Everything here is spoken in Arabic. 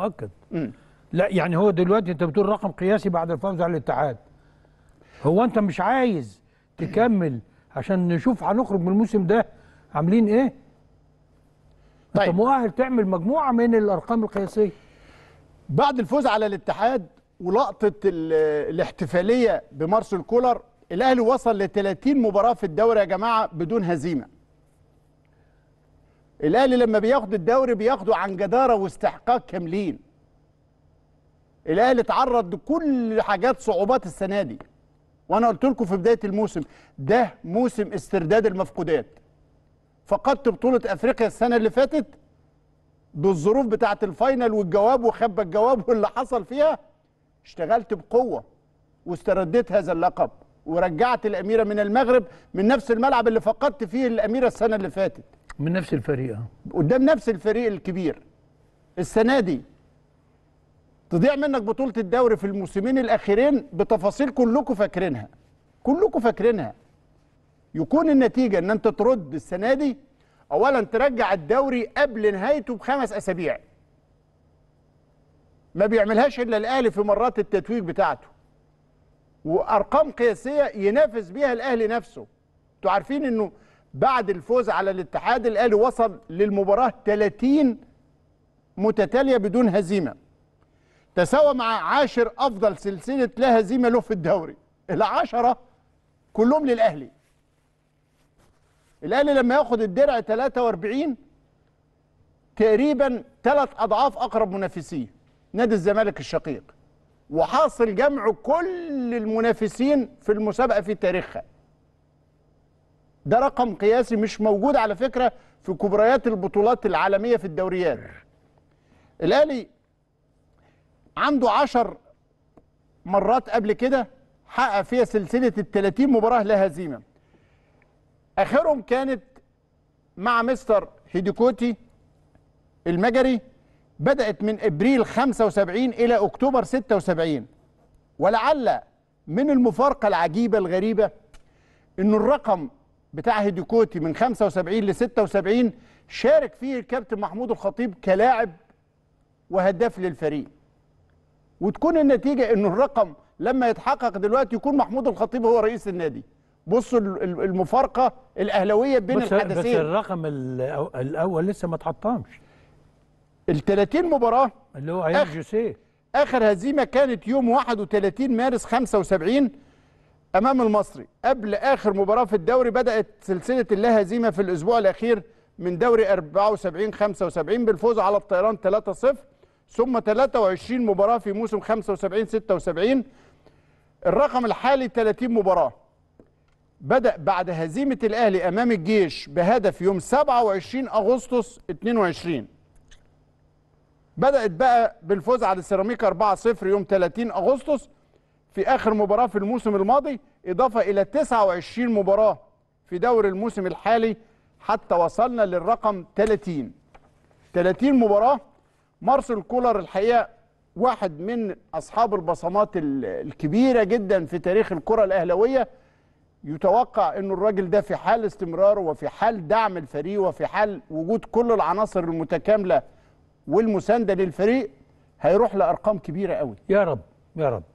مؤكد لا يعني هو دلوقتي انت بتقول رقم قياسي بعد الفوز على الاتحاد هو انت مش عايز تكمل عشان نشوف هنخرج من الموسم ده عاملين ايه طيب انت مؤهل تعمل مجموعه من الارقام القياسيه بعد الفوز على الاتحاد ولقطه الاحتفاليه بمارسيل كولر الاهلي وصل ل 30 مباراه في الدوري يا جماعه بدون هزيمه الاهلي لما بياخد الدوري بياخده عن جداره واستحقاق كاملين الاهلي اتعرض لكل حاجات صعوبات السنه دي وانا قلت لكم في بدايه الموسم ده موسم استرداد المفقودات فقدت بطوله افريقيا السنه اللي فاتت بالظروف بتاعه الفاينل والجواب وخبى الجواب واللي حصل فيها اشتغلت بقوه واسترديت هذا اللقب ورجعت الاميره من المغرب من نفس الملعب اللي فقدت فيه الاميره السنه اللي فاتت من نفس الفريق آه. قدام نفس الفريق الكبير السنه دي تضيع منك بطوله الدوري في الموسمين الاخرين بتفاصيل كلكم فاكرينها كلكم فاكرينها يكون النتيجه ان انت ترد السنه دي اولا ترجع الدوري قبل نهايته بخمس اسابيع ما بيعملهاش الا الاهلي في مرات التتويج بتاعته وارقام قياسيه ينافس بيها الاهلي نفسه انتوا عارفين انه بعد الفوز على الاتحاد الاهلي وصل للمباراه 30 متتاليه بدون هزيمه تساوى مع عاشر افضل سلسله لا هزيمه له في الدوري العشره كلهم للاهلي الاهلي لما ياخد الدرع 43 تقريبا ثلاث اضعاف اقرب منافسيه نادي الزمالك الشقيق وحاصل جمع كل المنافسين في المسابقه في تاريخها ده رقم قياسي مش موجود على فكره في كبريات البطولات العالميه في الدوريات الاهلي عنده 10 مرات قبل كده حقق فيها سلسله ال 30 مباراه لا هزيمه اخرهم كانت مع مستر هيديكوتي المجري بدات من ابريل 75 الى اكتوبر 76 ولعل من المفارقه العجيبه الغريبه ان الرقم بتاع هيديكوتي من 75 ل 76 شارك فيه الكابتن محمود الخطيب كلاعب وهداف للفريق وتكون النتيجه أن الرقم لما يتحقق دلوقتي يكون محمود الخطيب هو رئيس النادي بصوا المفارقه الاهلاويه بين بس الحدثين بس الرقم الاول لسه ما اتحطمش ال 30 مباراه اللي هو عيال جوسيه اخر هزيمه كانت يوم 31 مارس 75 امام المصري قبل اخر مباراه في الدوري بدات سلسله اللا هزيمه في الاسبوع الاخير من دوري 74 75 بالفوز على الطيران 3-0 ثم 23 مباراه في موسم 75 76 الرقم الحالي 30 مباراه بدأ بعد هزيمة الأهلي أمام الجيش بهدف يوم 27 أغسطس 22 بدأت بقى بالفوز على السيراميكا 4-0 يوم 30 أغسطس في آخر مباراة في الموسم الماضي إضافة إلى 29 مباراة في دوري الموسم الحالي حتى وصلنا للرقم 30 30 مباراة مارسيل كولر الحقيقة واحد من أصحاب البصمات الكبيرة جدا في تاريخ الكرة الاهلاويه يتوقع أن الراجل ده في حال استمراره وفي حال دعم الفريق وفي حال وجود كل العناصر المتكاملة والمساندة للفريق هيروح لأرقام كبيرة قوي يا رب يا رب